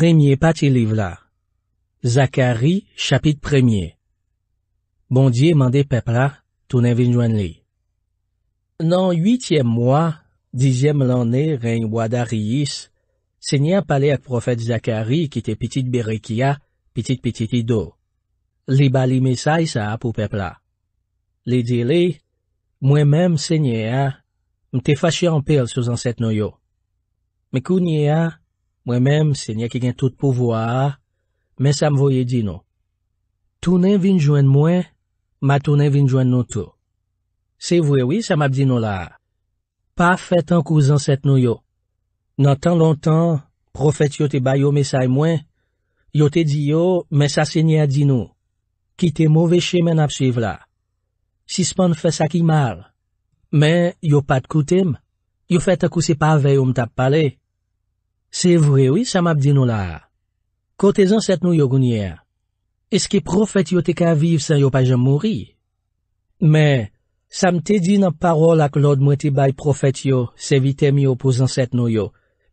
Premye pati liv la. Zakari, chapit premye. Bondye mande pepla, toune vin jwen li. Nan yutye mwa, dizye m lan ne, ren wadari yis, se nye ap pale ak profet Zakari ki te pitit bere kia, pitit pitit idou. Li bali mesay sa ap ou pepla. Li dile, mwen menm se nye a, mte fache anpil sou zanset noyo. Mekou nye a, Mwen menm se nye keken tout pou vwa, men sa m voye di nou. Tounen vin jwen mwen, ma tounen vin jwen nou tou. Se vwe wis sa m ap di nou la. Pa fet an kouzan set nou yo. Nan tan lontan, profet yo te bayo mesay mwen, yo te di yo, men sa se nye a di nou. Ki te mouve che men ap suy vla. Si seman fwe sa ki mal, men yo pat koutem, yo fet akou se pa vwe ou m tap paley. Se vwe, wè, sa m ap di nou la. Kote zan set nou yo gounye. Eske profet yo te ka viv sa yo pa jan mouri. Mè, sa m te di nan parol ak lòd mwen te bay profet yo, se vitem yo pou zan set nou yo.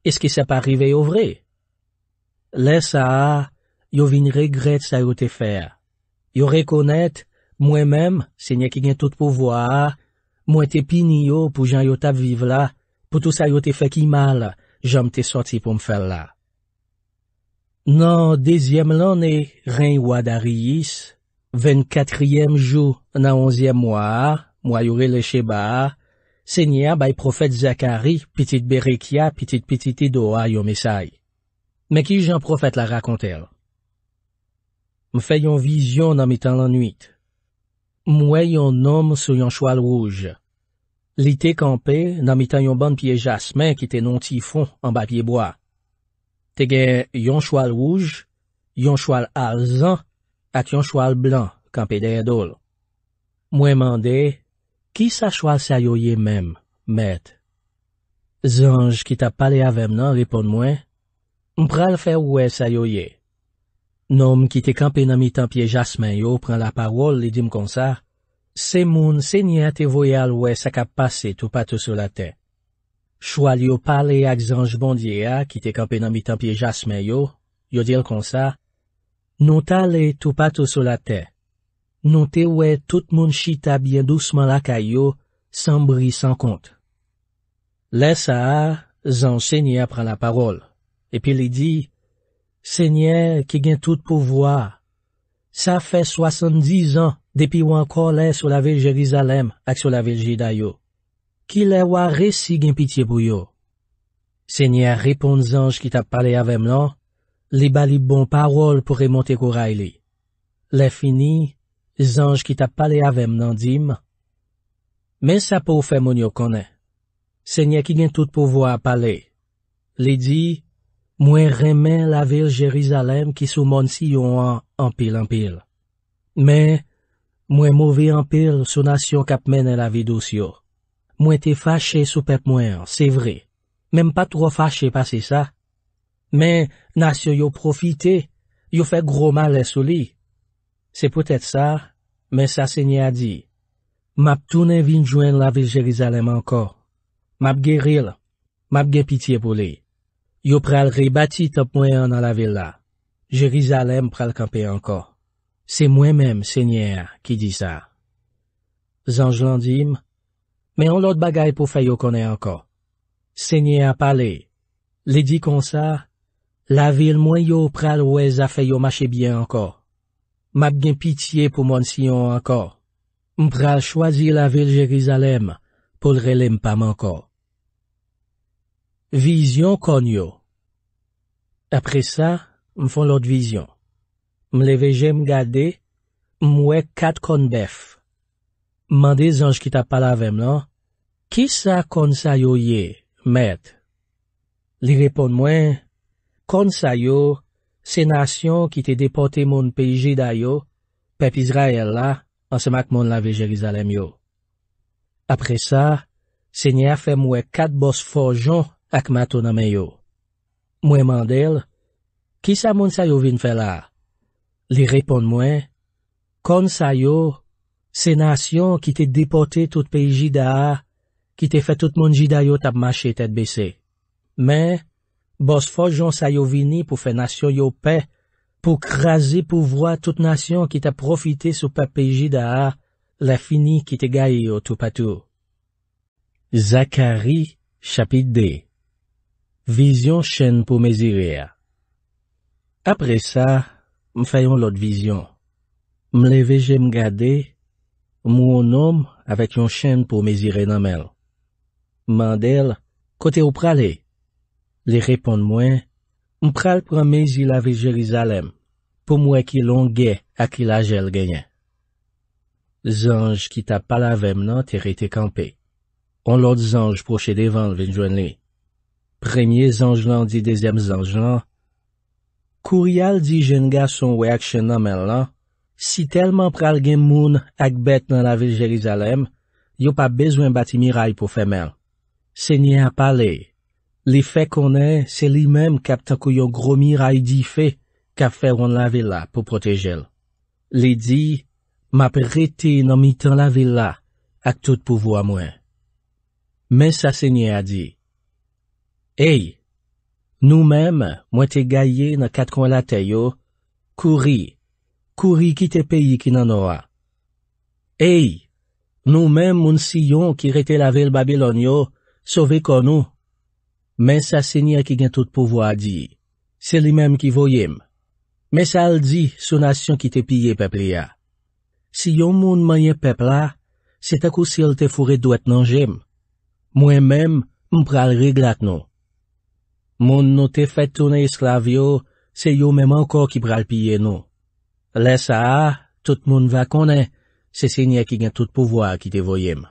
Eske se pa rive yo vre. Lè sa, yo vin regret sa yo te fè. Yo rekonèt, mwen mèm, se nye ki gen tout pou vwa, mwen te pini yo pou jan yo ta viv la, pou tout sa yo te fè ki mal la, janm te soti pou m fel la. Nan dezyem lan e, ren y wadari yis, ven katryem jou, nan onzyem mwa, mwa yore leche ba, se nye a bay profet Zakari, pitit bere kya, pitit pitit idwa yon mesay. Mek yon profet la rakon tel. M fe yon vizyon nan mitan lan nwit. Mwe yon nom sou yon chwal rouj. Li te kampe nan mitan yon ban piye jasmen ki te non ti fon an ba piye boya. Te gen yon chwal wouj, yon chwal alzan, at yon chwal blan kampe de yadol. Mwen mande, ki sa chwal sa yoye mem, met? Zanj ki ta pale avem nan, repon mwen, mpral fe wè sa yoye. Non mki te kampe nan mitan piye jasmen yo pran la parol li dim konsa, Se moun senye te voyal we sakap pase tou patou sou la te. Chou al yo pale ak zanj bondye a ki te kampe nan bitan pie jasmen yo, yo dil kon sa, nou ta le tou patou sou la te. Nou te we tout moun chita bien douceman lakay yo, san bris san kont. Le sa a, zan senye apran la parol, epi li di, senye ki gen tout pouvoa, sa fe swason dizan, depi wanko lè sou la vil Jerizalem ak sou la vil Jedayo. Ki lè wak resi gen piti pou yo? Se nye a repon zanj ki tap pale avem lan, li bali bon parol pou remonte kou ray li. Lè fini, zanj ki tap pale avem lan dim. Men sa pou fe moun yo konen. Se nye ki gen tout pou wak pale. Li di, mwen remen la vil Jerizalem ki sou moun si yo an empil-empil. Men, Mwen mouve yon pil sou nasyon kap men en la vi dos yo. Mwen te fache sou pep mwen an, se vre. Mem pa tro fache pase sa. Men, nasyon yo profite, yo fe gro mal esou li. Se pwetet sa, men sa se nye a di. Map toune vin jwen la vil Jerizalem anko. Map geril, map gen piti e pou li. Yo prel rebatit ap mwen an la vil la. Jerizalem prel kampe anko. Se mwen menm, se nye a, ki di sa. Zanj lan dim, men an lot bagay pou fay yo konen anko. Se nye a pale, le di kon sa, la vil mwen yo pral wez a fay yo mache bien anko. Mab gen pitiye pou mwen siyon anko. Mpral chwazi la vil Jerizalem, pou lrelem pam anko. Vizyon kon yo. Apre sa, mfon lot vizyon. Mle veje m gade, mwe kat konbef. Mande zanj ki ta palavem lan, non? ki sa kon sa yo ye, med? Li repon mwen, kon sa yo, se nasyon ki te depote moun peji da yo, pepizra el la, ansen mak moun la veje rizalem yo. Apre sa, se nye afe mwe kat bos forjon ak maton ame yo. Mwen mandel, ki sa moun sa yo vin fe la, Li repon mwen, kon sa yo, se nasyon ki te depote tout peji da ha, ki te fe tout moun jida yo tap mache tet bese. Men, bos foj jan sa yo vini pou fe nasyon yo pe, pou krasi pou vwa tout nasyon ki te profite sou pe peji da ha, la fini ki te gaye yo tou patou. Zakari, chapit de. Vizyon chen pou mezi ria. Apre sa, m fayon lot vizyon. M leve jem gade, m woun om avek yon chen pou me zire namel. Mandel, kote ou prale? Li repon mwen, m pral prame zila ve jelizalem, pou mwe ki longe a ki la jel genyen. Zanj ki ta palavem nan terite kampe. On lot zanj proche devan vin jwen li. Premye zanj lan di dezem zanj lan, Kouryal di jen ga son we ak chen nan men lan, si telman pral gen moun ak bet nan la vil Jelizalem, yo pa bezwen bati miray pou fe men. Se nye ap pale, li fe konen se li men kap tako yo gro miray di fe kap fe wan la vil la pou protejel. Li di, ma pe rete nan mi tan la vil la ak tout pou vo a mwen. Men sa se nye a di. Eyi! Nou mèm, mwen te gaye na kat kon la teyo, kouri, kouri ki te peyi ki nan oua. Ey, nou mèm moun si yon ki rete la vil Babylon yo, sove kon ou. Mè sa se nye ki gen tout pouvo a di, se li mèm ki voyem. Mè sa al di sou nasyon ki te piye pepli ya. Si yon moun mwenye pepla, se takou si el te furet doit nan jem. Mwen mèm, mpral reglat nou. Moun nou te fet toune esklav yo, se yo menm anko ki pral piye nou. Lesa a, tout moun va konen, se senye ki gen tout pouvoi ki te voyem.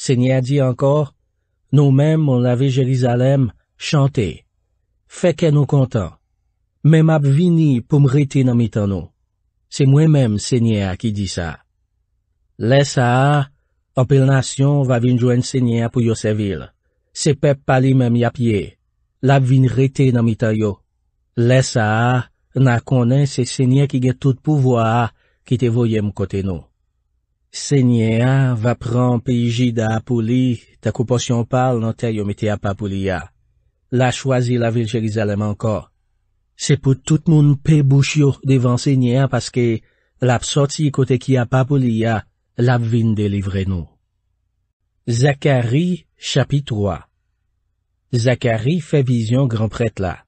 Senye a di anko, nou menm moun lave Jelizalem chante, feke nou kontan, menm ap vini pou mreti nan mitan nou. Se mwen menm senye a ki di sa. Lesa a, opil nasyon va vin jwen senye a pou yo se vil, se pep pali menm yapye. Lap vin rete nan mita yo. Lesa a, nan konen se senye ki ge tout pouvo a, ki te voye mkote nou. Senye a, va pran peji da apou li, ta koupos yon pal nan te yo mite apapou li a. La chwazi la vilche li zalem anko. Se pou tout moun pe bouch yo devan senye a, paske lap soti kote ki apapou li a, lap vin delivre nou. Zakari, chapitroa Zacharie fait vision grand prêtre là.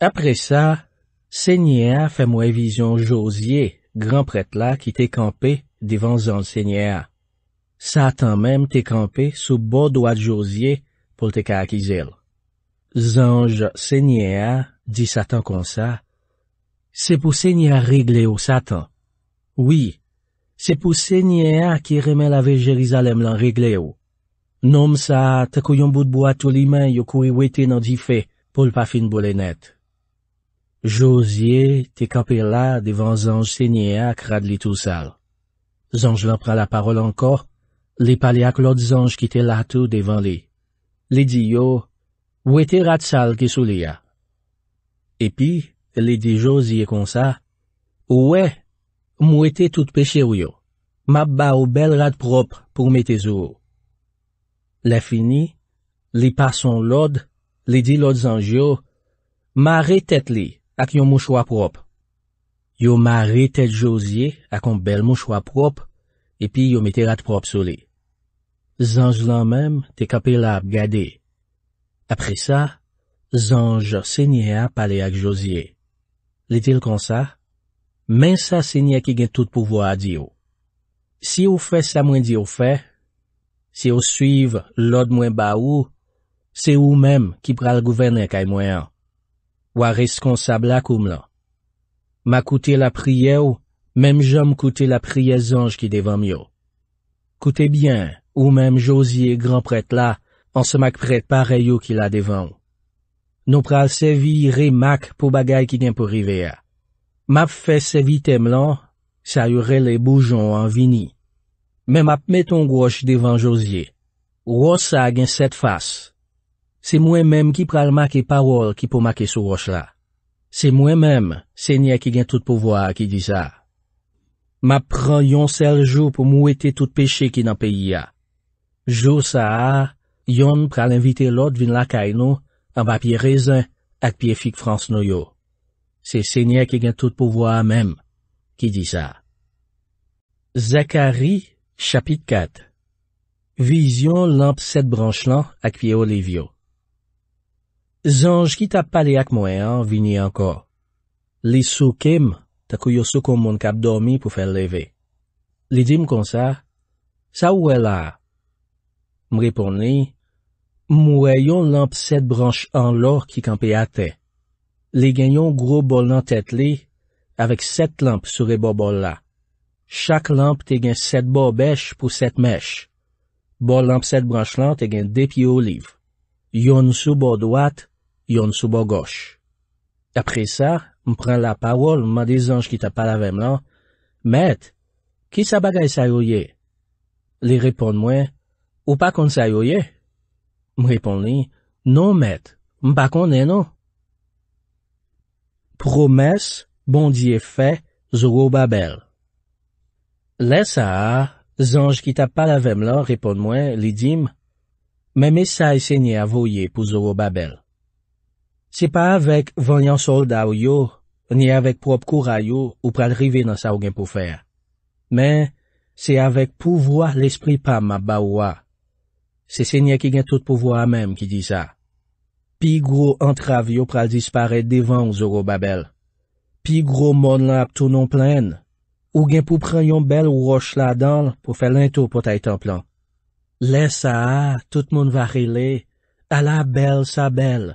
Après ça, Seigneur fait moi vision Josier, grand prêtre là qui t'est campé devant Zan, Seigneur. Satan même t'est campé sous beau doigt de Josier pour te Zange Seigneur dit Satan comme ça. C'est pour Seigneur régler au Satan. Oui, c'est pour Seigneur qui remet la Jérusalem l'en régler au. Nom sa, te kou yon bout bo atou li men yo kou e weten an di fe pou l pa fin bo le net. Josye te kapir la devan zanj sennye ak rad li tou sal. Zanj lan pran la parol ankor, li pali ak lot zanj ki te latou devan li. Li di yo, weten rad sal ki sou li ya. Epi, li di Josye konsa, Ouwe, mwete tout peche wyo, mab ba ou bel rad prop pou mwete zo ou. Le fini, li pa son lod, li di lod zanj yo, mare tet li ak yon mou chwa prop. Yo mare tet Josie ak yon bel mou chwa prop, epi yo mete rat prop sou li. Zanj lan menm te kapela ap gade. Apre sa, zanj se nye a pale ak Josie. Li til kon sa, men sa se nye ak yon tout pouvo a di yo. Si yo fe sa mwen di yo fe, Si ou suiv lode mwen ba ou, se ou menm ki pral gouvenen kay mwen an. Ou a reskonsab la koum lan. Ma koute la priye ou, menm jom koute la priye zanj ki devan myo. Koute bien, ou menm josi e gran pret la, an se mak pret pare yo ki la devan ou. Nou pral sevi re mak pou bagay ki den pou rive a. Map fe sevi tem lan, sa yure le boujon an vini. Mè m ap meton gwoj devan Josye. Wos sa gen set fas. Se mwen mèm ki pral make parol ki pou make sou wos la. Se mwen mèm, se nye ki gen tout pouvoa ki di sa. M ap pran yon sel jou pou mou ete tout peche ki nan peyi ya. Jou sa a, yon pral invite lot vin lakay nou, an papye rezen, at pi efik frans nou yo. Se se nye ki gen tout pouvoa mèm, ki di sa. Zakari, Chapit 4 Vizyon lamp set branche lan ak piye olivyo Zanj ki tap pale ak mwen an vini anko. Li sou kem, takou yo sou kon moun kap dormi pou fèr leve. Li dim kon sa, Sa ou wè la? M repon li, Mwen yon lamp set branche an lor ki kampe ate. Li genyon gro bol nan tèt li, avèk set lamp sou rebo bol la. Chak lamp te gen set bo bech pou set mech. Bo lamp set branche lan te gen depi ou liv. Yon sou bo doat, yon sou bo goch. Apre sa, m pren la parol, m ma de zanj ki ta palavem lan, Mèt, ki sa bagay sa yo ye? Li repon mwen, ou pa kon sa yo ye? M repon li, non Mèt, m pa kon eno. Non. Promès, bondye fè, zoro babèl. Lè sa, zanj ki tap pal avem la, repon mwen, li dim, mè mè sa e sè nye avoye pou zoro babel. Se pa avèk vanyan solda ou yo, ni avèk prop koura yo ou pral rive nan sa ou gen pou fèr. Mè, se avèk pouvoa l'esprit pam ap ba ouwa. Se sè nye ki gen tout pouvoa amèm ki di sa. Pi gro antravi yo pral dispare devan ou zoro babel. Pi gro mon la ap tou non plèn. Ou gen pou pran yon bel ou roch la dan pou fe lento pou ta etan plan. Le sa a, tout moun va rile, ala bel sa bel.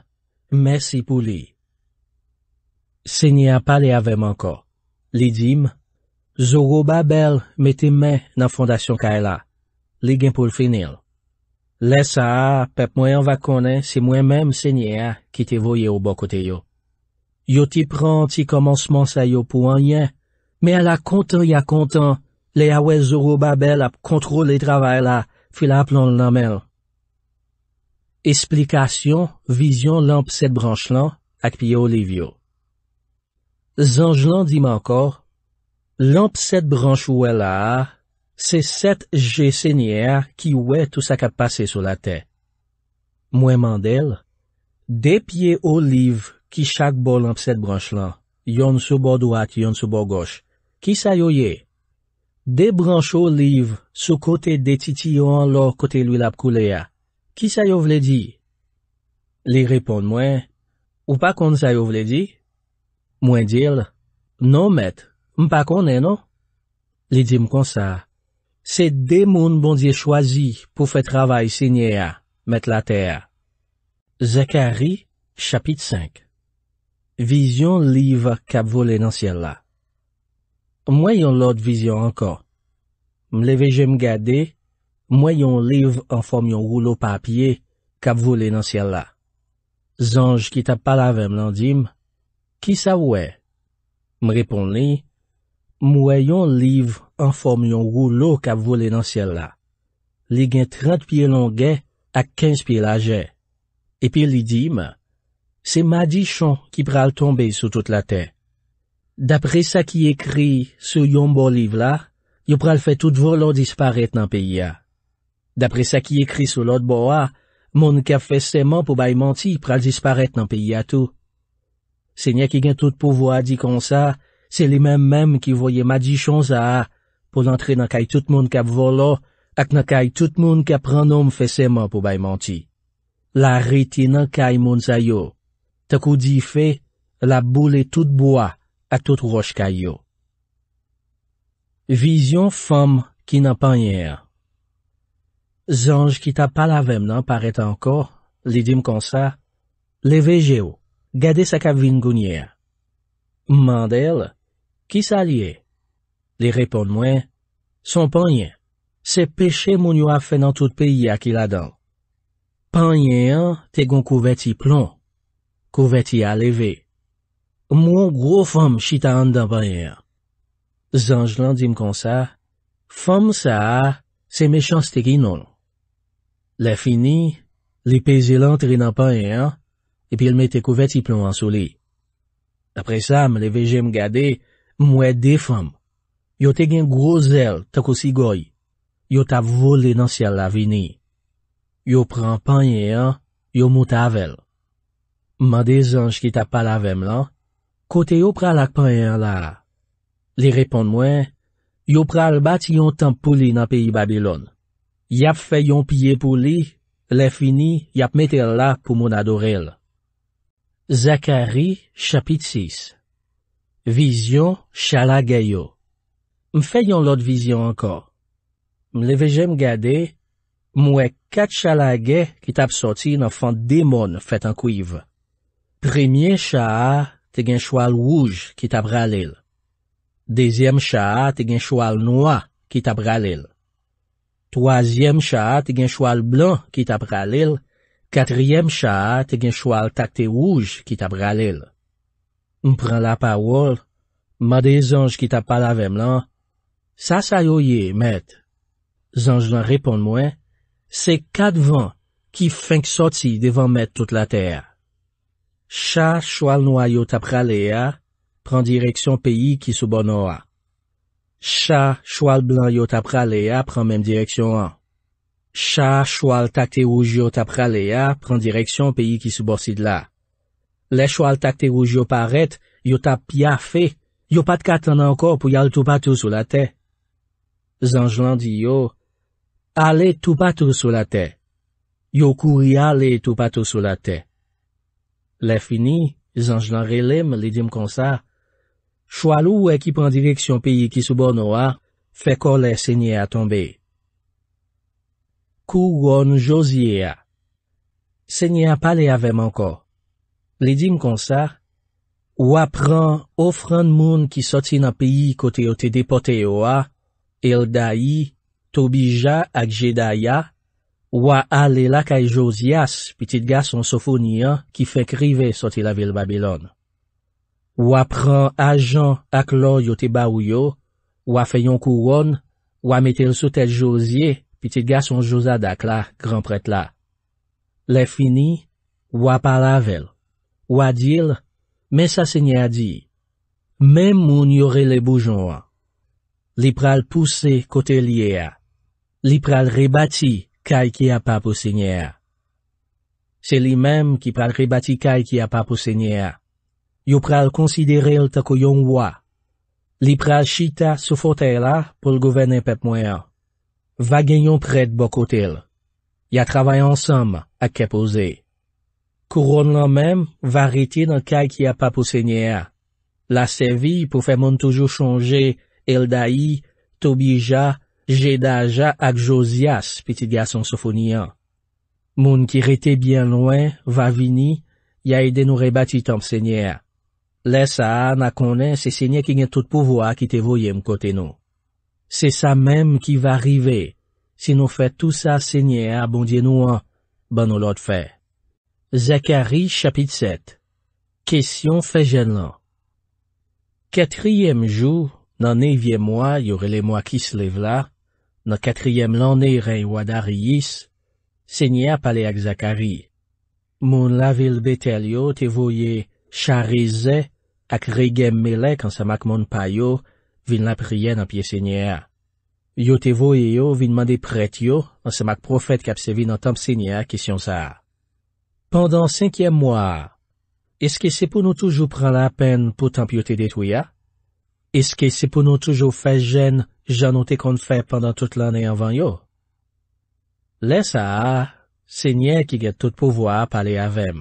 Mese pou li. Se nye a pale avem anka. Li dim, zoro ba bel me te men nan fondasyon ka ela. Li gen pou l finil. Le sa a, pep mwen wakone se mwen menm se nye a ki te voye ou bokote yo. Yo ti pran ti komansman sa yo pou anyen. Me ala kontan ya kontan, le ya wè zourou babèl ap kontrou le travèl la, fwe la ap lan nanmen. Esplikasyon vizyon lamp sèd branche lan ak piye olivyo. Zanjlan di mankor, lamp sèd branche wè la, se sèd jè sènyè ki wè tout sa kap pase sou la tè. Mwen mandel, de piye oliv ki chak bo lamp sèd branche lan, yon sou bo dwak, yon sou bo goch. Ki sa yo ye? De brancho liv sou kote de titi yo an lor kote luy lap koule ya. Ki sa yo vle di? Li repon mwen, Ou pa kon sa yo vle di? Mwen dil, Non met, mpa kon enon. Li dim kon sa, Se de moun bondye chwazi pou fe travay sinye ya, met la te ya. Zakari, chapit 5 Vizyon liv kap vole nan siel la. Mwen yon lot vizyon ankan. Mle veje m gade, mwen yon liv an form yon roulo pa apye, kap voule nan siel la. Zanj ki tap palave m lan dim, ki sa wè? M repon li, mwen yon liv an form yon roulo kap voule nan siel la. Li gen 30 pie longè ak 15 pie laje. E pi li dim, se ma di chon ki pral tombe sou tout la ten. Dapre sa ki ekri sou yon bo liv la, yo pral fè tout volo disparèt nan peyi a. Dapre sa ki ekri sou lot bo a, moun kap fè seman pou bay manti pral disparèt nan peyi a tou. Se nye ki gen tout pou vo a di kon sa, se li men menm ki voye ma di chon za a pou lantre nan kay tout moun kap volo ak nan kay tout moun kap pranom fè seman pou bay manti. La re ti nan kay moun zay yo. Takou di fe, la bou le tout bo a. a tout woshkayo. Vizyon fom ki nan panye an. Zanj ki ta palavem nan parete ankor, li dim kon sa, leve je ou, gade sa kap vin gounye an. Mandel, ki sa liye? Li repon mwen, son panye, se peche moun yo a fe nan tout peyi a ki la dan. Panye an, te gon kouveti plon, kouveti aleve. moun gro fòm chita an dan panye an. Zanj lan dim kon sa, fòm sa, se me chan stekin non. Le fini, li peze lan tre nan panye an, epi l metekou veti plon an sou li. Apre sa, me le veje m gade, mwen de fòm. Yo te gen gro zel tako si goy. Yo ta voli nan sial la vini. Yo pran panye an, yo mouta avèl. Ma de zanj ki ta pal avèm lan, Kote yo pral akpanyen la? Li repon mwen, yo pral bat yon tanpou li nan peyi Babylon. Yap fè yon piye pou li, le fini, yap meten la pou moun adorel. Zakari, chapit 6 Vizyon, chalageyo M fè yon lot vizyon anka. M leve jem gade, mwen kat chalage ki tap soti nan fan demon fèt an kuiv. Premye chahar, te gen chwal wouj ki tab ralil. Dezyem chah te gen chwal noua ki tab ralil. Toasyem chah te gen chwal blan ki tab ralil. Katryem chah te gen chwal takte wouj ki tab ralil. Mpren la pa wol, ma de zanj ki tab palavem lan, sa sa yo ye met. Zanj lan repon mwen, se kat van ki feng soti devan met tout la terre. Cha choual noua yo tap prale a, pran direksyon peyi ki soubo noua. Cha choual blan yo tap prale a, pran men direksyon an. Cha choual takte ouj yo tap prale a, pran direksyon peyi ki soubo sidla. Le choual takte ouj yo paret, yo tap pya fe, yo pat katan anko pou yal tou patou sou la te. Zanj lan di yo, ale tou patou sou la te. Yo kouri ale tou patou sou la te. Le fini, zanj nan relim, li dim konsa, chwa lou ekip an direksyon peyi ki soubon owa, feko le se nye a tombe. Kou won josi e a. Se nye a pale avem anko. Li dim konsa, wapran ofran moun ki soti nan peyi kote o te depote owa, el dayi, tobi ja ak je daya, Wa ale lakay Josias, piti gason Sofonian, ki fekrive sote la vil Babylon. Wa pran ajan ak lor yote ba ou yo, wa feyon kou won, wa metel sote Josie, piti gason Josadak la, kranpret la. Le fini, wa palavel. Wa dil, me sa se nye a di, men moun yore le boujon an. Li pral puse kote liye a. Li pral rebati. Kay ki apapou sènyè. Se li mèm ki pral ribati kay ki apapou sènyè. Yo pral konsidere el takou yon wwa. Li pral chita sou fote la pou l govene pep mwen. Va genyon pred bokot el. Ya travay ansam ak kepoze. Kouron la mèm va reti nan kay ki apapou sènyè. La sevi pou fe moun toujou chonje el dayi, tobi ja, la sevi pou fe moun toujou chonje el dayi, Je daja ak Josias, pitit gas ansofoniyan. Moun ki rete bien loin, va vini, ya ide nou rebatit anp sènyer. Lè sa, na konen, se sènyer ki gen tout pouvoa ki te voye mkote nou. Se sa mèm ki va rive, se nou fè tout sa sènyer, bon diye nou an, ban nou lot fè. Zakari, chapit 7 Kesyon fè jen lan Ketryem jou, nan evye mwa, yore le mwa ki se lev la, Nan ketriyem lanne rey wadari yis, sènya pale ak Zakari. Moun la vil betel yo te voye charize ak reyge melek an sa mak moun payo vin la priyen an piye sènya. Yo te voye yo vin mande pret yo an sa mak profet kapsevi nan tanp sènya kisyon sa. Pendan sèkyem mwa, eske se pou nou toujou pran la pen pou tanp yo te detuya? Eske se pou nou toujou fè jen jan nou te kon fè pandan tout l'anè anvan yo? Lè sa a, se nye ki gè tout pouvo a pale avèm.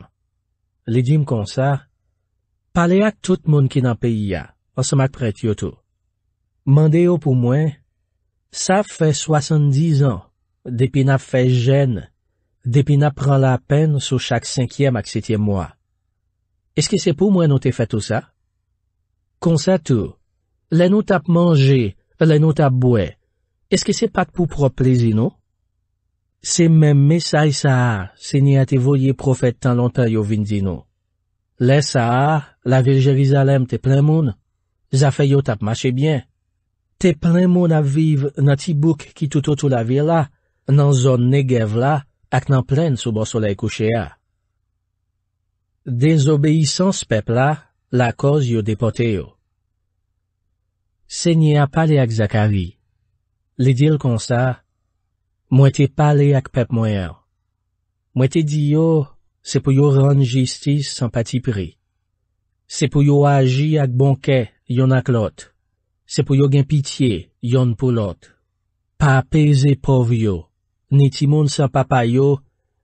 Lè di m kon sa, pale ak tout moun ki nan peyi a, an se mak prèt yo tou. Mandè yo pou mwen, sa fè soasandiz an, depi na fè jen, depi na pran la pen sou chak senkyem ak setye mwa. Eske se pou mwen nou te fè tout sa? Kon sa tou, Le nou tap manje, le nou tap bwe, eske se pat pou proplezi nou? Se men mesay sahar, se ni ate voye profet tan lontan yo vindi nou. Le sahar, la vil Jerizalem te plen moun, zafay yo tap mache bien. Te plen moun aviv nan ti bouk ki toutotou la vil la, nan zon negev la, ak nan plen soubo solei kouchea. Dezobeyisans pepla, la koz yo depote yo. Se nye a pale ak Zakari, li dil konsa, mwete pale ak pep mwayan. Mwete di yo, se pou yo ron jistis san pati pri. Se pou yo aji ak bonke, yon ak lot. Se pou yo gen pitiye, yon pou lot. Pa apese pov yo, ni ti moun san papa yo,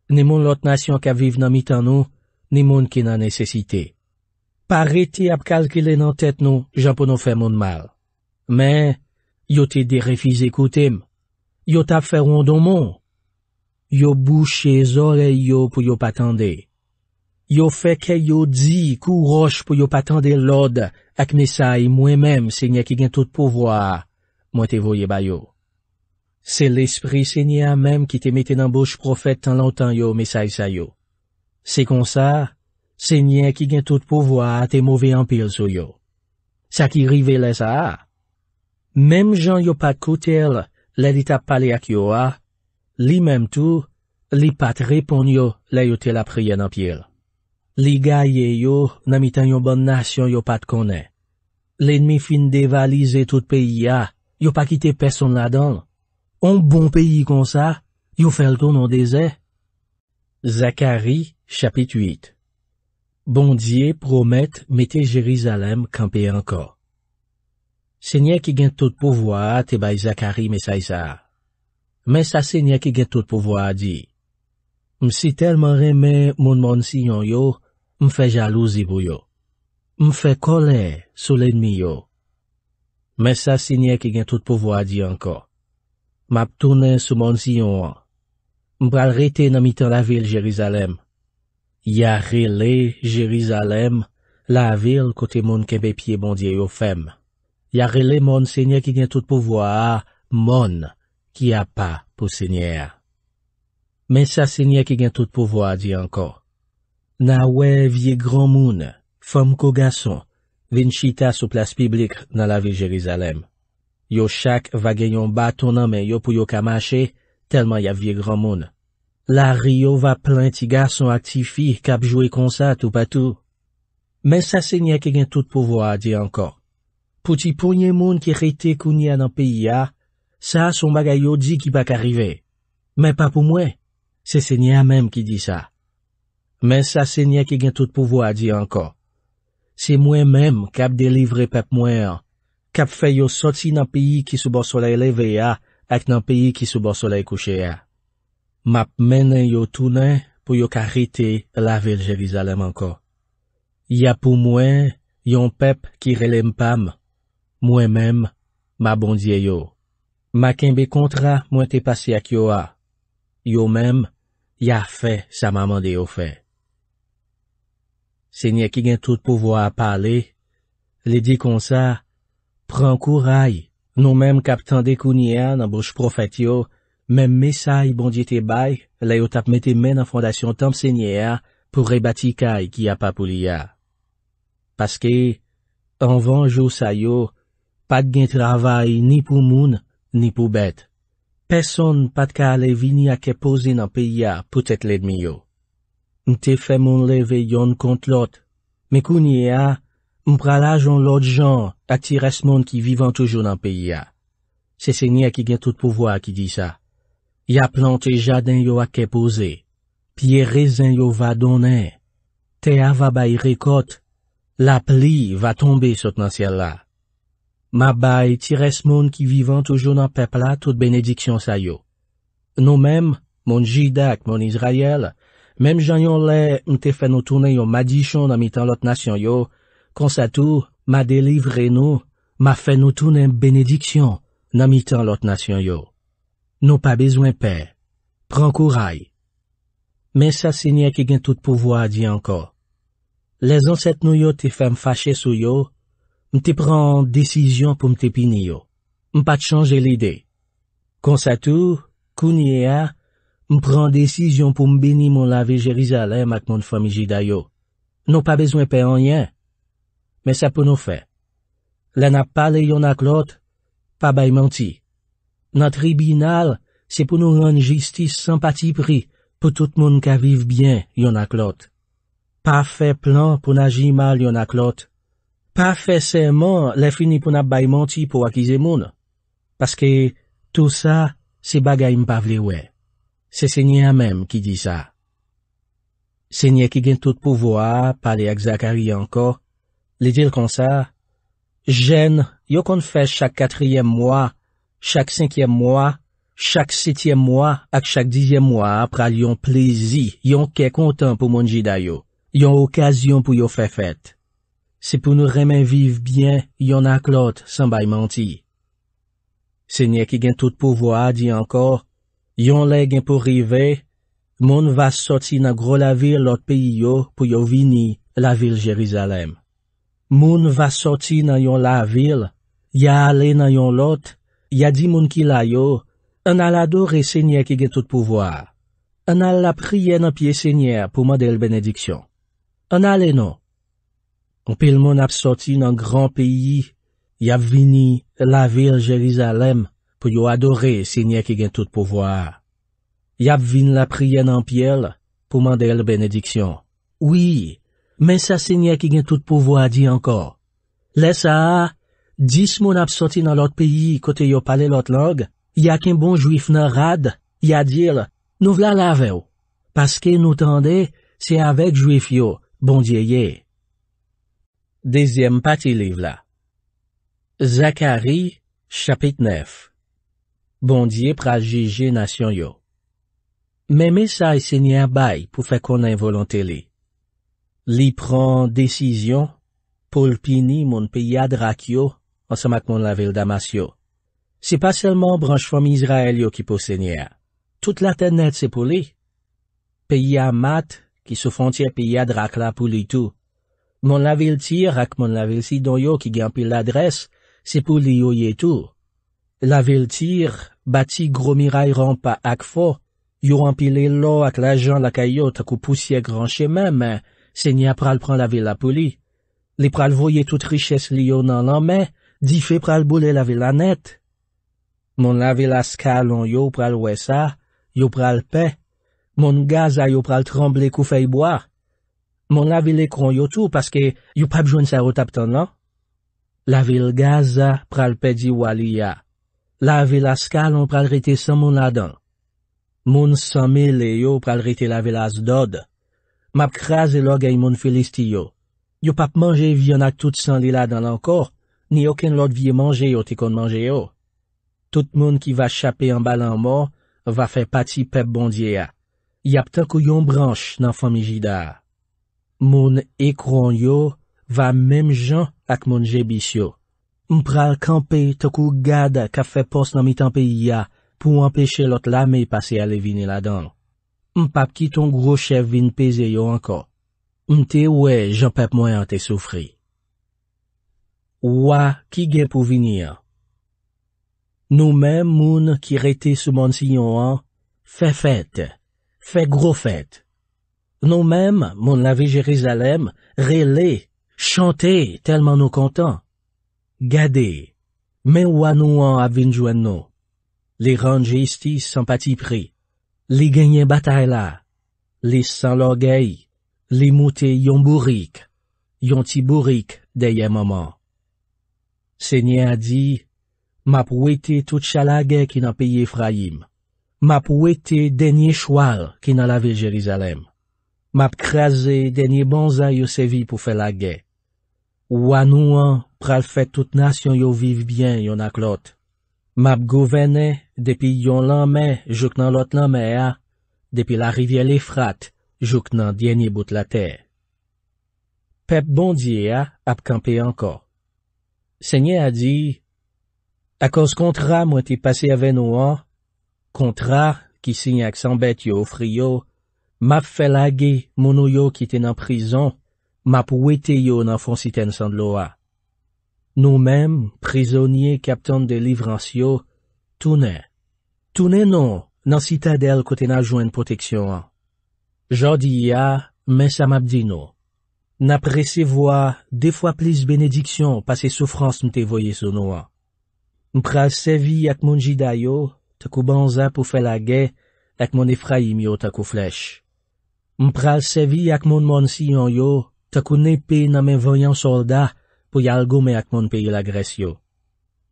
ni moun lot nasyon ka vive nan mitan nou, ni moun ki nan nesesite. Pa rete ap kalkile nan tet nou, jan pou nou fe moun mal. Men, yo te derefize koutem. Yo tap feron don mon. Yo bouche zole yo pou yo patande. Yo feke yo di kou roche pou yo patande lode ak mesay mwen menm se nye ki gen tout pouvoa, mwen te voye bayo. Se l'esprit se nye a menm ki te mette nan bouche profet tan lantan yo, mesay sa yo. Se kon sa, se nye ki gen tout pouvoa te mouve empil sou yo. Sa ki rivele sa a. Mem jan yo pat koutel, le li tap pale ak yo a, li mem tou, li pat repon yo le yo tel apriyen anpil. Li gaye yo nan mitan yon bon nasyon yo pat konen. Le nmi fin devalize tout peyi a, yo pa kite peson la don. On bon peyi kon sa, yo fel ton an deze. Zakari, chapit 8 Bondye promet mete Jerizalem kampe ankon. Se nye ki gen tout pouvo a te bay Zakari mesay sa. Mè sa se nye ki gen tout pouvo a di. M si telman remè moun moun siyon yo, m fè jalou zibou yo. M fè kole sou lenmi yo. Mè sa se nye ki gen tout pouvo a di anko. M ap toune sou moun siyon an. M bral rete nan mitan la vil Jerizalem. Ya rele Jerizalem la vil kote moun kepe pie bondye yo feme. Ya rele moun sènyè ki gen tout pouvo a, moun ki a pa pou sènyè a. Men sa sènyè ki gen tout pouvo a di ankon. Na we vie gran moun, fòm kò gason, vin chita sou plas piblik nan la vil Jerizalem. Yo chak va genyon baton nan men yo pou yo kamache, telman ya vie gran moun. La riyo va plenti gason aktifi kapjoui konsa tou patou. Men sa sènyè ki gen tout pouvo a di ankon. Pouti pounye moun ki rete kounye nan peyi a, sa son bagay yo di ki bak arive. Men pa pou mwen, se se nye a menm ki di sa. Men sa se nye ki gen tout pouvo a di anko. Se mwen menm kap delivre pep mwen an, kap fe yo soti nan peyi ki soubo solei leve a, ak nan peyi ki soubo solei kouche a. Map mennen yo tounen pou yo ka rete lavel jelizalem anko. Ya pou mwen, yon pep ki relem pam, Mwen menm, ma bondye yo. Ma kenbe kontra mwen te pase ak yo a. Yo menm, ya fe sa maman de yo fe. Senye ki gen tout pouvo a pale, le di kon sa, pran kou ray, nou menm kap tan de kounye a nan bouj profetyo, menm mesay bondye te bay, la yo tap mette men nan fondasyon tanp senye a, pou re bati kay ki a papou li a. Paske, an vanj yo sa yo, Pat gen travay ni pou moun, ni pou bet. Peson pat ka alevi ni a kepoze nan peya pou tete ledmi yo. Mte fe moun leve yon kont lot. Me kou nye a, mpralajon lot jan ati resmon ki vivan toujou nan peya. Se se nye ki gen tout pouvoa ki di sa. Ya plante jaden yo a kepoze. Piye rezen yo va donen. Te ava bay rekot. La pli va tombe sot nan siel la. Ma bay, ti res moun ki vivan toujou nan pepla tout benediksyon sa yo. Nou mem, moun Jidak, moun Izrayel, mem jan yon le mte fè nou tounen yon madichon nan mitan lot nasyon yo, konsa tou, ma delivre nou, ma fè nou tounen benediksyon nan mitan lot nasyon yo. Nou pa bezwen pe. Pran kouray. Men sa sinye ki gen tout pouvoi di anko. Le zanset nou yo ti fèm fache sou yo, M te pran desisyon pou m te pini yo. M pat chanje lide. Kon sa tou, kouni e a, m pran desisyon pou m beni moun lave Jerizalem ak moun fami jida yo. Non pa bezwen pe anyen. Men sa pou nou fe. La na pale yon ak lot, pa bay manti. Nan tribinal, se pou nou an jistis san pati pri pou tout moun ka viv bien yon ak lot. Pa fe plan pou na ji mal yon ak lot. Pa fè seman, lè fini pou nab bay manti pou akize moun. Paske, tout sa, se bagay mpavle wè. Se sè nye amèm ki di sa. Se nye ki gen tout pouvoa, pale ak Zakari anko, li dil kon sa, jèn, yo kon fè chak katriyem mwa, chak senkyem mwa, chak setyem mwa, ak chak diyem mwa, pral yon plezi, yon ke kontan pou moun jidayo, yon okasyon pou yo fè fèt. Se pou nou remen viv byen, yon ak lot san bay manti. Senye ki gen tout pouvoa di ankor, yon le gen pou rive, moun va soti nan gro la vil lot peyi yo pou yo vini la vil Jerizalem. Moun va soti nan yon la vil, ya ale nan yon lot, ya di moun ki layo, an ala do re senye ki gen tout pouvoa. An ala priye nan piye senye pou model benediksyon. An ale nou. Anpil moun ap soti nan gran peyi, yap vini la vil Jelizalem pou yo adore sinye ki gen tout pouvoa. Yap vini la priyen anpil pou mande el benediksyon. Oui, men sa sinye ki gen tout pouvoa di ankor. Lesa, dis moun ap soti nan lot peyi kote yo pale lot log, yak en bon juif nan rad, ya dir nou vla la vew, paske nou tende se avek juif yo bondye yey. Dezyem pati liv la. Zakari, chapit nef. Bondye pral jije jenasyon yo. Meme sa e senye bay pou fe konen volante li. Li pran desizyon pou l'pini moun piya drak yo ansamak moun la vil damasyo. Se pa selman branj fom Israel yo ki pou senye a. Tout la tenet se pou li. Piya mat ki sou fontye piya drak la pou li tou. Mon lavel tir ak mon lavel sidon yo ki genpil adres, se pou li yo yetou. Lavel tir, bati gromiray rampa ak fo, yo anpile lo ak lajan lakayot ak ou pousye gran cheme, se nye pral pral pral lavel apoli. Li pral voye tout riches li yo nan lanme, di fe pral boule lavel anet. Mon lavel aska lon yo pral wesa, yo pral pe, mon gazay yo pral tremble kou feyboa. Mon la vil e kron yo tou paske yo pap joun sa wot ap ton nan. La vil gaz a pral pedi wali ya. La vil as kal an pral rete san mon la dan. Moun san mi le yo pral rete la vil as dod. Map kreze log ay moun felisti yo. Yo pap manje vyon ak tout san li la dan ankor, ni oken lot vie manje yo te kon manje yo. Tout moun ki va chape an balan mo, va fe pati pep bondye ya. Ya pten kou yon branj nan fami ji da. Moun ekron yo, va mèm jan ak moun jebis yo. M pral kampe tokou gade ka fe pos nan mi tanpe ya pou anpeche lot lame pase ale vini la dan. M pap ki ton gro chev vin peze yo anko. M te we, jan pep mwen an te soufri. Wwa, ki gen pou vinia? Nou mèm moun ki rete souman si yo an, fe fet, fe gro fet. Nou mem, moun lave Jerizalem, rele, chante, telman nou kontan. Gade, men wano an avin jwen nou. Li ranje isti san pati pri. Li genye batay la. Li san logay. Li mute yon burik. Yon ti burik deyye maman. Senye a di, ma pou ete tout chalage ki nan peye Efraim. Ma pou ete denye chwal ki nan lave Jerizalem. map kreze denye bonzay yo sevi pou fe la ge. Ou anouan pral fet tout nasyon yo viv bien yon ak lot. Map gouvene depi yon lanme jok nan lot lanme a, depi la rivye le frat jok nan denye bout la ter. Pep bondye a ap kampe anko. Senye a di, akos kontra mwen te pase aven ouan, kontra ki sinye ak sanbet yo ofri yo, Map felage mounou yo kite nan prison, map wete yo nan fon siten san lo a. Nou menm, prizonye, kapton de livrans yo, toune. Tounen nou nan sitadel kote nan jwen proteksyon an. Jodi ya, men sa map di nou. Nap resevo a, defwa plis benediksyon pa se soufrans mte voye sou nou an. Mpre a sevi ak moun jidayo, takou banza pou felage, ak moun efraim yo takou flech. Mpral sevi ak moun moun siyon yo, takou nepe namen voyan solda pou yal gome ak moun peye l'agresyo.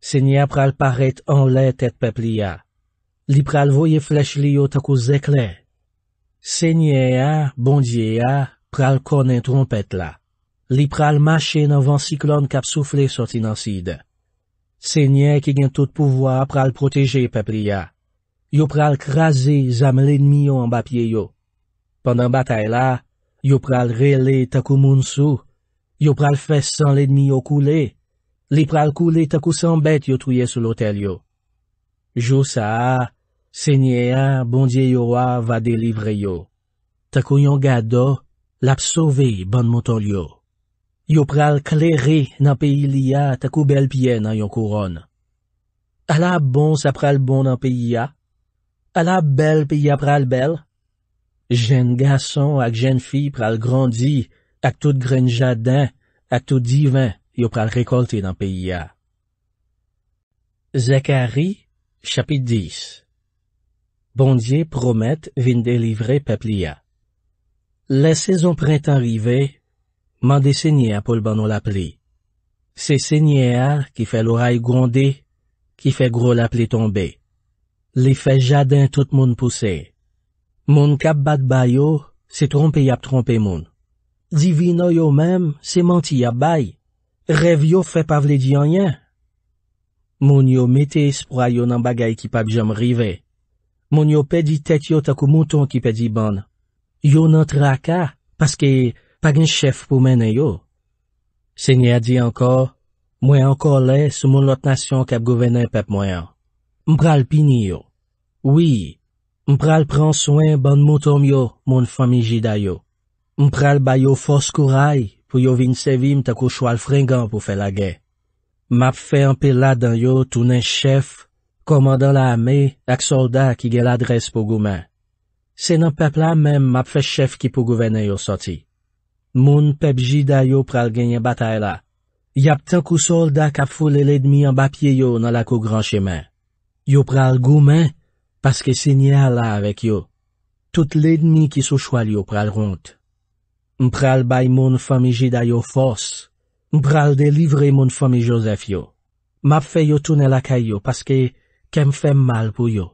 Senye pral paret an let et pepli ya. Li pral voye flech li yo takou zekle. Senye ya, bondye ya, pral konen trompet la. Li pral mache nan van siklon kap soufle sotin anside. Senye ki gen tout pouvo ap pral proteje pepli ya. Yo pral krasi zame l'enmi yo an bapye yo. Pendan batay la, yo pral rele takou moun sou, yo pral fes san ledmi yo koule, li pral koule takou sanbet yo tuye sou lotel yo. Jou sa, senye a, bondye yo a va delivre yo. Takou yon gado, lap sove ban mouton yo. Yo pral kleri nan peyi li a takou bel pye nan yon kouron. Ala bon sa pral bon nan peyi ya? Ala bel peyi ya pral bel? Jen gason ak jen fi pral grandi ak tout gren jadin ak tout divin yo pral rekolte nan peyi ya. Zakari, chapit 10 Bondye promet vin delivre pepli ya. Le sezon printan rive, mande senye apol banon lapli. Se senye a ki fe lorae gonde, ki fe gro lapli tombe. Li fe jadin tout moun pusey. Moun kap bat bay yo, se trompe yap trompe moun. Divino yo menm, se manti yap bay. Rev yo fe pavle di anyen. Moun yo mete espra yo nan bagay ki pap jom rive. Moun yo pedi tet yo takou mouton ki pedi ban. Yo nan traka, paske pag en chef pou menen yo. Senye a di ankor, mwen ankor le se moun lot nasyon kap govenen pep mwen. Mpral pini yo. Oui. Mpral pran swen ban moutom yo moun fami jida yo. Mpral bayo fos kouray pou yo vinsevim tako chwal fringan pou fe lagay. Map fe anpe la dan yo tounen chef, komandan la ame ak solda ki gel adres pou goumen. Senan pepla men map fe chef ki pou gouverne yo soti. Moun pep jida yo pral genyen batay la. Yap tenkou solda kap foule ledmi anbapye yo nan lakou gran chemen. Yo pral goumen? Paske se nye ala avek yo. Tout l'edmi ki sou chwal yo pral ronte. Mpral bay moun fami jida yo fos. Mpral delivre moun fami Josef yo. Map fe yo tunel akay yo paske kem fem mal pou yo.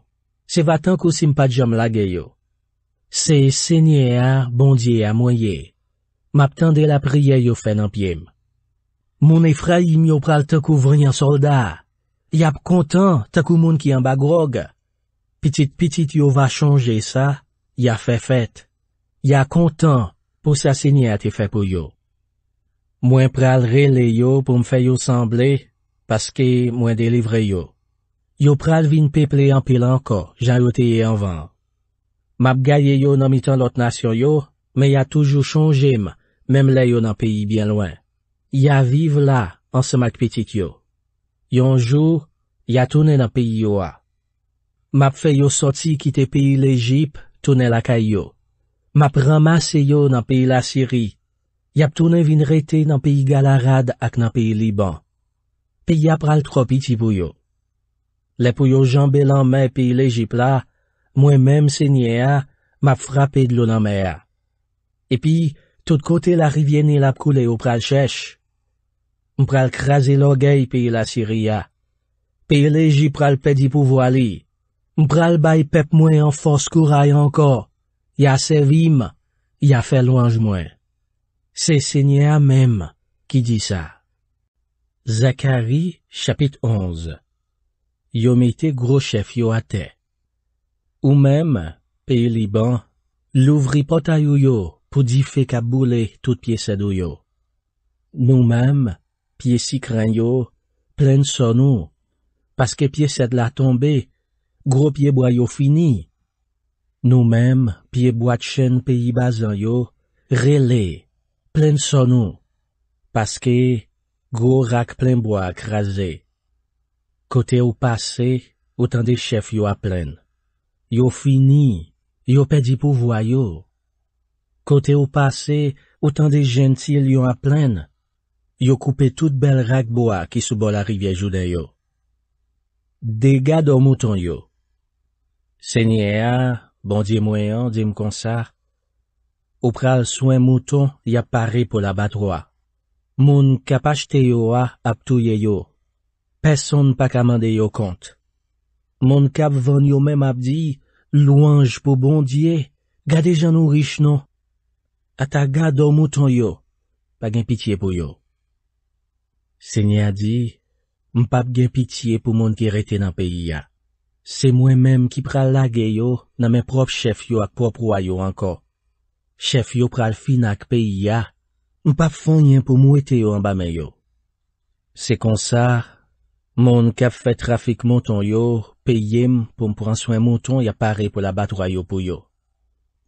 Se va tankou simpa jom lage yo. Se se nye a bondye a mwoye. Map tende la priye yo fen anpye m. Moun efra yim yo pral takou vrenyen solda. Yap kontan takou moun ki an bagrog. Petit-petit yo va chonje sa, ya fe fet. Ya kontan pou sa sinye a te fe pou yo. Mwen pral re le yo pou mfe yo sanble, paske mwen delivre yo. Yo pral vin peple an pilanko, jan yote ye anvan. Map gaye yo nan mitan lot nasyon yo, men ya toujou chonje m, menm le yo nan peyi bien lwen. Ya vive la, an semak petit yo. Yon jou, ya toune nan peyi yo a. Map feyo soti kite peyi lejip, tonel akay yo. Map ramase yo nan peyi la siri. Yap tonel vin rete nan peyi galarad ak nan peyi liban. Pe ya pral tropi ti pou yo. Le pou yo jambel anmen peyi lejip la, mwen menm senye a, map frape dlo nan me a. E pi, tout kote la rivyen il ap koule yo pral chesh. Mpral kreze logay peyi la siri a. Peyi lejip pral pedi pou voali. mbral bay pep mwen an fos kouray anko, ya se vim, ya fe louange mwen. Se se nye a mem, ki di sa. Zakari, chapit 11 Yo meti gro chef yo ate. Ou mem, pe li ban, louvri potay ou yo, pou di fe ka boule tout piye sed ou yo. Nou mem, piye si kren yo, plen son ou, paske piye sed la tombe, Gro pyebwa yo fini, nou mem pyebwa chen peyi bazan yo, rele, plen sonon, paske, gro rak plen bo akraze. Kote ou pase, otan de chef yo aplen. Yo fini, yo pedi pou voyo. Kote ou pase, otan de gentil yo aplen. Yo koupe tout bel rak bo akisou bol a rivye judeyo. Dega do moton yo. Senye bon a, bondye mwen an, dim konsar, ou pral swen mouton, ya pari pou la batro a. Moun kap ajte yo a, ap touye yo. Peson pa kamande yo kont. Moun kap vwen yo men ap di, louanj pou bondye, gade jan ou rich non. Ata gado mouton yo, pa gen pitiye pou yo. Senye a di, mpap gen pitiye pou moun ki rete nan peyi ya. Se mwen menm ki pral lage yo nan men prop chef yo ak prop royo anko. Chef yo pral fin ak peyi ya, m pap fon yen pou mwete yo anbame yo. Se kon sa, moun kap fe trafik mouton yo, peye m pou m pran swen mouton ya pare pou la batroyo pou yo.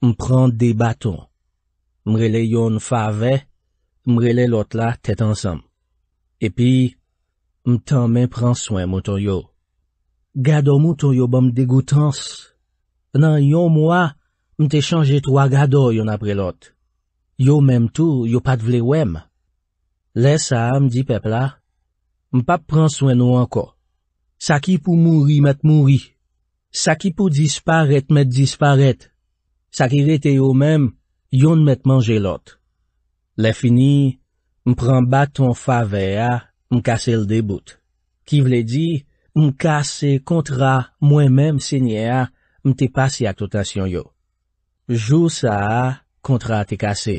M pran de baton, m rele yon fave, m rele lot la tet ansam. E pi, m tan men pran swen mouton yo. Gado mou tou yo bom degoutans. Nan yon mwa, mte chanje 3 gado yon apre lot. Yo menm tou, yo pat vle wèm. Lè sa, mdi pepla, m pap pran swen ou anko. Sa ki pou mouri, met mouri. Sa ki pou disparet, met disparet. Sa ki rete yo menm, yon met manje lot. Lè fini, m pran bat ton favea, m kase lde bout. Ki vle di, M kase kontra mwen menm sinye a, m te pasi ak to tansyon yo. Jou sa, kontra te kase.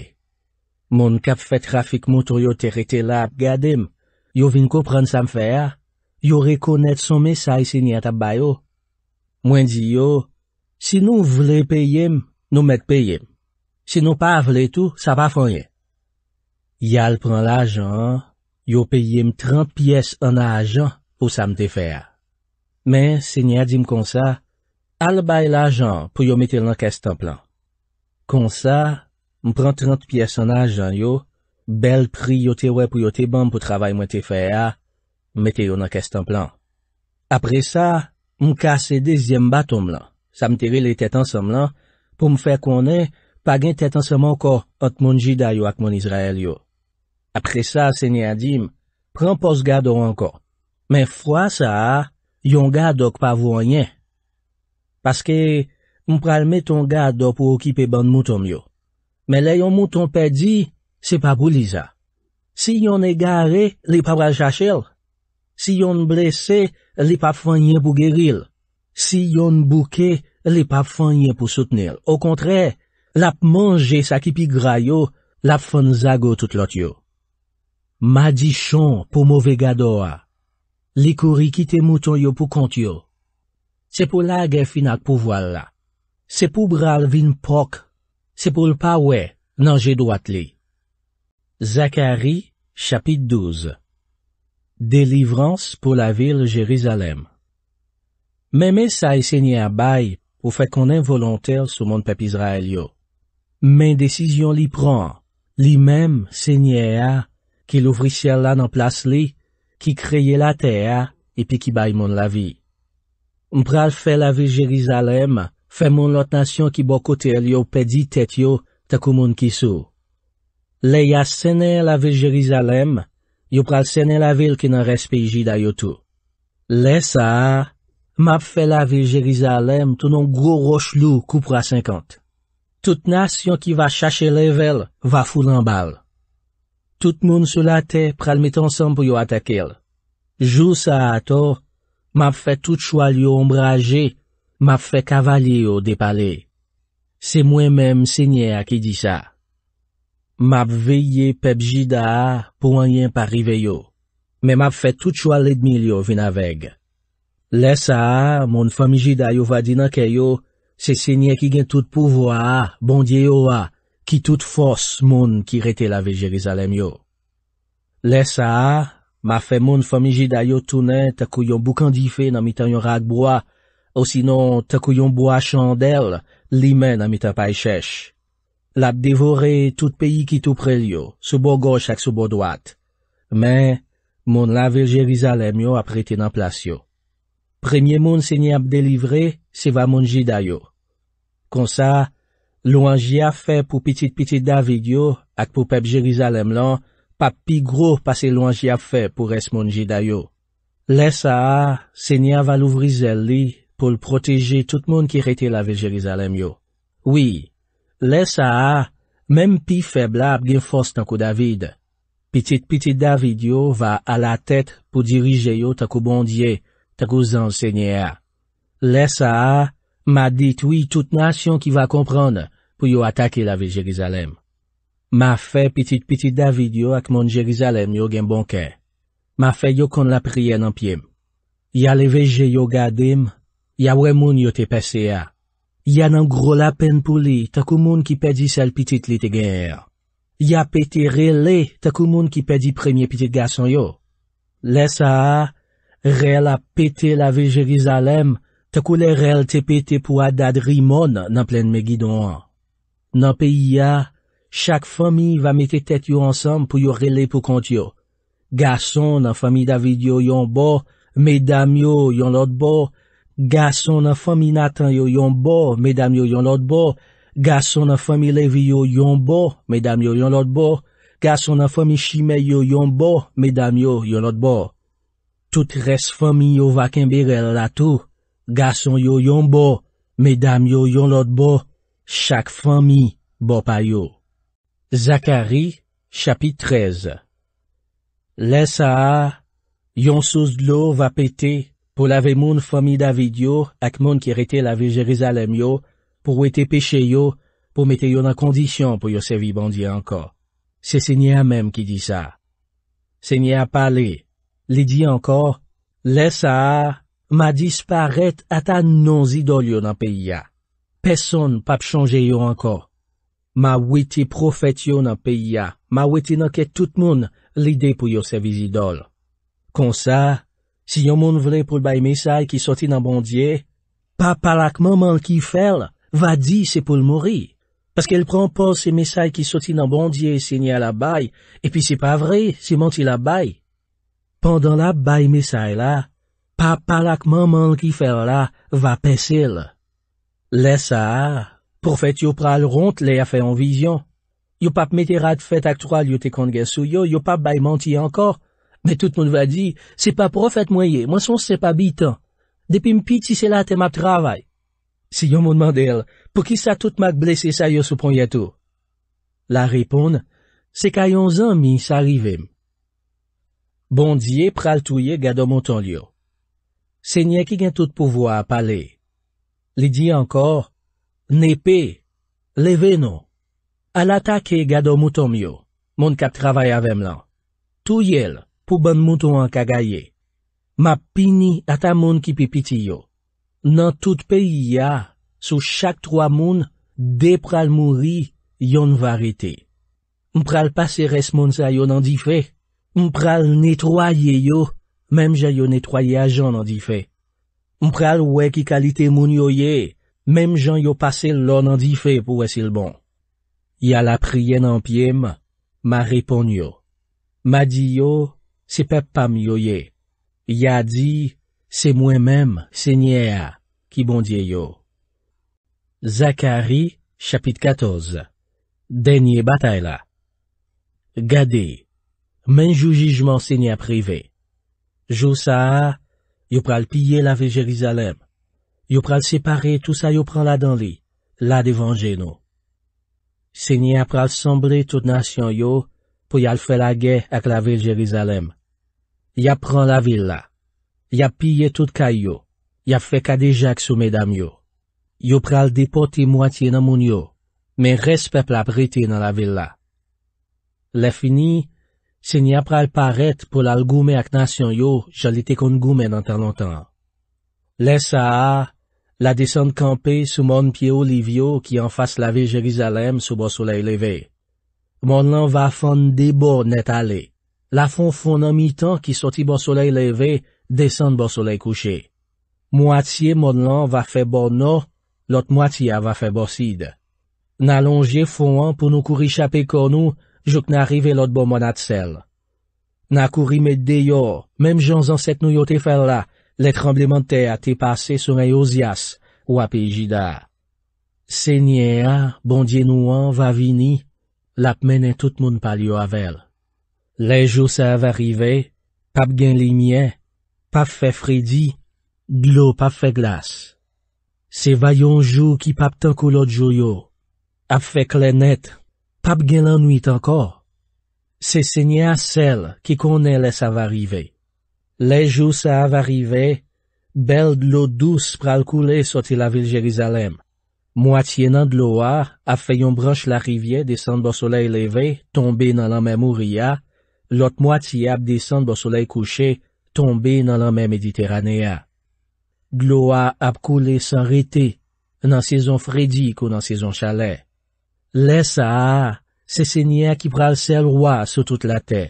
Mon kap fet trafik moutour yo terite la ap gade m. Yo vin kopran sa m fè a. Yo rekonet son mesay sinye a tap bay yo. Mwen di yo, si nou vle peye m, nou met peye m. Si nou pa vle tou, sa pa foye. Yal pran la jan, yo peye m 30 pies an la jan. ou sa mte fe a. Men, se nye adim kon sa, al bay la ajan pou yo metel nan kestan plan. Kon sa, mpren 30 piyes an ajan yo, bel pri yo te we pou yo te ban pou travay mwen te fe a, metel yo nan kestan plan. Apre sa, mkase dezyen batom lan, sa mte ve le tetan san lan, pou mfe konen, pagen tetan san man ko, ant moun jida yo ak moun Izrael yo. Apre sa, se nye adim, pren pos gado an ko, Men fwa sa, yon gado k pa vwenye. Paske, m pralme ton gado pou okipe ban mouton yo. Men le yon mouton pedi, se pa pou li za. Si yon e gare, li pa wajache l. Si yon blese, li pa fwenye pou geril. Si yon bouke, li pa fwenye pou soutenil. Ou kontre, lap manje sa kipi gra yo, lap fwenzago tout lot yo. Ma di chan pou mouve gado a. Li kouri kite mouton yo pou kont yo. Se pou la ge finak pou voal la. Se pou bral vin pok. Se pou l pa we, nan je doat li. Zakari, chapit 12 Delivrans pou la vil Jerizalem Meme sa e senye a bay ou fe konen volontel sou mon pep Israel yo. Men desisyon li pran. Li mem senye a ki louvrisye la nan plas li ki kreye la teya, epi ki bay moun la vi. Mpral fe la vil Jerizalem, fe moun lot nasyon ki bokote yo pedi tet yo, ta kou moun ki sou. Le ya sene la vil Jerizalem, yo pral sene la vil ki nan respi ji dayo tou. Le sa, map fe la vil Jerizalem tonon gro roch lou koupra 50. Tout nasyon ki va chache level, va foulan bal. Tout moun sou la te pralmet ansan pou yo atakel. Jous sa ato, map fe tout chwa liyo ombraje, map fe kavale yo depale. Se mwen menm senye a ki di sa. Map veye pep jida a pou anyen parive yo. Men map fe tout chwa ledmil yo vinaveg. Lesa a, moun fami jida yo vadina ke yo, se senye ki gen tout pouvo a, bondye yo a. ki tout fos moun ki rete la vil jirizalem yo. Le sa a, ma fe moun fami jirizalem yo tounen takou yon boukandife nan mi tan yon ragboa, ou sinon takou yon boa chandel, li men nan mi tan pay chesh. Lap devore tout peyi ki tout prelyo, soubo goch ak soubo dwat. Men, moun la vil jirizalem yo ap rete nan plasyo. Premye moun se nye ap delivre, se va moun jirizalem yo. Kon sa, Louan jia fè pou pitit-pitit David yo, ak pou pep Jerizalem lan, pa pi gro pase louan jia fè pou resmon jida yo. Lesa a, sènya va louvri zè li pou l'proteje tout moun ki rete lave Jerizalem yo. Oui, lesa a, menm pi febla ap gen fòs tankou David. Pitit-pitit David yo va ala tèt pou dirije yo takou bondye, takou zan sènya a. Lesa a, Ma dit wii tout nasyon ki va komprande pou yo atake la vil Jerizalem. Ma fe pitit-pitit David yo ak mon Jerizalem yo gen bonke. Ma fe yo kon la prien anpye. Ya le veje yo gade im, ya we moun yo te pese ya. Ya nan gro la pen pou li, takou moun ki pedi sel pitit li te gen er. Ya pete re le, takou moun ki pedi premye pitit gason yo. Le sa a, re la pete la vil Jerizalem, Te koule rel tepe te pou adad ri mon nan plen me gidon an. Nan peyi ya, chak fami va meke tet yo ansam pou yo rele pou kont yo. Gason nan fami David yo yon bo, medam yo yon lot bo. Gason nan fami Nathan yo yon bo, medam yo yon lot bo. Gason nan fami Levi yo yon bo, medam yo yon lot bo. Gason nan fami Chime yo yon bo, medam yo yon lot bo. Tout res fami yo va kembire la tou. Gason yo yon bo, medam yo yon lot bo, chak fami bo pa yo. Zakari, chapit treze. Lesa a, yon sos lo va pete, pou lave moun fami David yo, ak moun ki rete lave Jerizalem yo, pou wete peche yo, pou mete yon an kondisyon pou yo sevi bandi anko. Se se nye a mem ki di sa. Se nye a pale, le di anko, lesa a, ma disparet ata non zidol yo nan peyi ya. Peson pa p chanje yo anko. Ma witi profet yo nan peyi ya. Ma witi nan ke tout moun lide pou yo sevi zidol. Kon sa, si yon moun vle pou l baye mesay ki soti nan bondye, pa palakman man ki fel, va di se pou l mori. Paske el pran po se mesay ki soti nan bondye e sinye la baye, epi se pa vre, se manti la baye. Pendan la baye mesay la, Pa palak man man ki fer la, va pesil. Le sa, pou fèt yo pral ront le a fè an vizyon. Yo pap mèterat fèt ak tral yo te kond gen sou yo, yo pap bay manti ankor. Me tout moun va di, se pa pou refèt mwenye, mwen son se pa bitan. Depi mpiti se la te map travay. Si yo moun mandel, pou ki sa tout mak blesè sa yo sou pran yeto? La repoun, se kayon zan mi sa rivem. Bon diye pral touye gado montan liyo. Se nye ki gen tout pouvo ap pale. Li di ankor, nepe, leve nou. Al ata ke gado moutonm yo, moun kap travay avèm lan. Tou yel pou ban mouton an kagaye. Ma pini ata moun ki pipiti yo. Nan tout peyi ya, sou chak troa moun, depral mouri yon varite. Mpral pase res moun sa yo nan dife, mpral netroa ye yo, Mem jan yo netwaye a jan nan di fe. Mpral wè ki kalite moun yo ye, mem jan yo pase lò nan di fe pou wè sil bon. Ya la prien anpye m, ma repon yo. Ma di yo, se pep pa m yo ye. Ya di, se mwen menm se nye a, ki bon di yo. Zakari, chapit 14 Denye batay la Gade, menjouji jman se nye aprive. Jou sa a, yo pral pye la vil Jerizalem. Yo pral separe tout sa yo pran la dan li. La devanje nou. Se nye a pral semble tout nasyon yo pou yal fe la ge ak la vil Jerizalem. Ya pran la vil la. Ya pye tout kay yo. Ya fe kade jak sou medam yo. Yo pral depote mwati nan moun yo. Men respe ple ap rete nan la vil la. Le fini, Seigneur a paret pou lal goume ak nasyon yo, jalite kon goume nan tan lontan. Le sa a, la descente campée sous mon pied olivio qui en face la ville Jérusalem sous bo soleil Mon lan va des debo net ale. La fon fon un mi temps qui soti bo soleil levé descend bo soleil couché. Moitié mon lan va faire bo no, l'autre moitié va faire bo sid. N'allonger font fon pour nous courir kouri chape nous. jok nan rive lot bon monat sel. Na kouri met deyo, mem jan zanset nou yo te fel la, le tremblemente a te pase sou ngay ozias, wap e jida. Se nye a, bondye nou an, vavini, lap menen tout moun pal yo avel. Le jou se avarive, pap gen li mien, pap fe fredi, glo pap fe glas. Se vayon jou ki pap tenkou lot jou yo, ap fe klenet, ap fe klenet, Pab gen l'anuit ankor. Se se nye a sel ki konen les avarive. Le jou sa avarive, bel de lo douz pral koule soti la vil Jerizalem. Mwatiye nan de lo a ap fayon branche la rivye desan de bo soleil leve, tombe nan la me mwariya, lot mwatiye ap desan de bo soleil kouche, tombe nan la me mediterranea. Glo a ap koule san rete nan sezon fredi kou nan sezon chalè. Lè sa a, se se nye a ki pral sel wwa sou tout la te.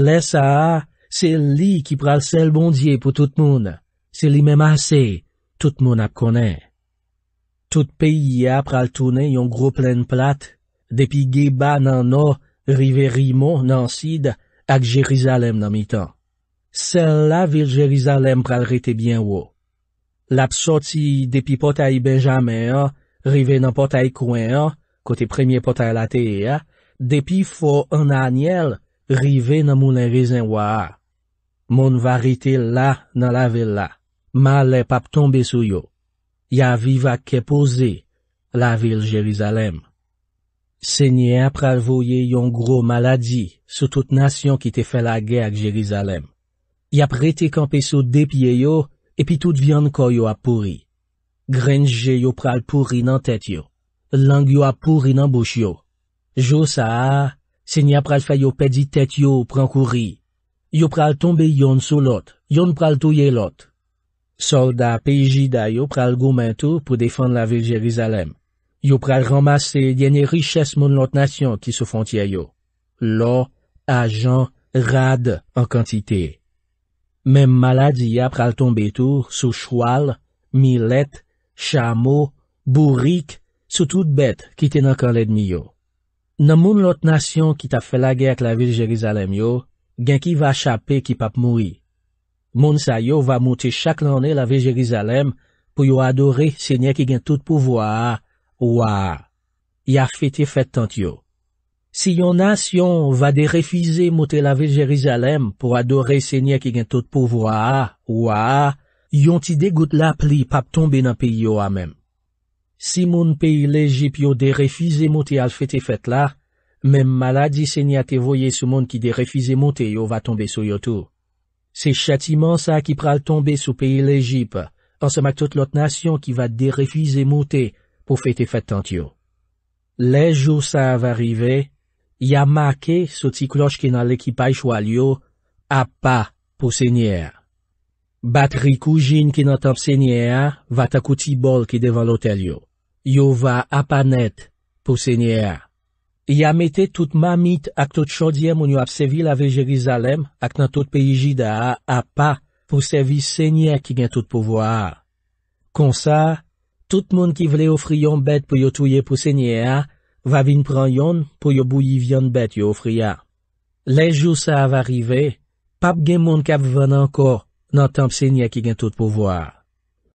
Lè sa a, se li ki pral sel bondye pou tout moun. Se li memase, tout moun ap konen. Tout peyi a pral toune yon gro plen plat, depi ge ba nan no, rive Rimo nan Sid, ak Jerizalem nan mitan. Sel la vil Jerizalem pral rete bien wwo. Lap soti depi potay Benjame a, rive nan potay kwen a, Kote premye potay la teye ya, depi fo an aniel, rive nan mounen rezen wa a. Moun varite la nan la vil la. Ma le pap tombe sou yo. Ya viva kepoze la vil Jerizalem. Senye ap pral voye yon gro maladi sou tout nasyon ki te fe la ge ak Jerizalem. Ya prete kampesou depi yo, epi tout vyan koyo ap pouri. Grenje yo pral pouri nan tet yo. Langyo apour inan bouch yo. Jo sa a, se nye apral fay yo pedi tet yo prankouri. Yo pral tombe yon sou lot, yon pral touye lot. Solda peji da yo pral gomen tou pou defan la vil Jerizalem. Yo pral ramase djenye riches moun lot nasyon ki sou fontye yo. Lo, ajan, rad, an kantite. Mem maladi a pral tombe tou sou chwal, milet, chamo, burik, Soutout bet ki te nan kan ledmi yo. Nan moun lot nasyon ki ta fè la gèk la vil Jerizalem yo, gen ki va achapè ki pap moui. Moun sa yo va moutè chak lanè la vil Jerizalem pou yo adore sènyè ki gen tout pouvo a, ou a. Ya fète fètant yo. Si yon nasyon va de refize moutè la vil Jerizalem pou adore sènyè ki gen tout pouvo a, ou a, yon ti degout la pli pap tombe nan pi yo a mem. Si moun peyi lejip yo derefize mouti al fete fet la, mem maladi senye at evoye sou moun ki derefize mouti yo va tombe sou yo tou. Se chatiman sa ki pral tombe sou peyi lejip, ansa mak tout lot nasyon ki va derefize mouti pou fete fet tant yo. Lej ou sa avarive, ya make sou ti kloj ki nan lekipay chwal yo ap pa pou senye. Bat ri koujin ki nan tap senye a, vat akouti bol ki devan lotel yo. Yo va apanet pou sènyè a. Ya metè tout mamit ak tout chodye moun yo apsevi lave Jerizalem ak nan tout peyi jida a apa pou sevi sènyè ki gen tout pouvoar. Kon sa, tout moun ki vle ofri yon bet pou yo touye pou sènyè a, va vin pran yon pou yo bou yivyon bet yo ofri a. Lejou sa ava rive, pap gen moun kap vwene anko nan tanp sènyè ki gen tout pouvoar.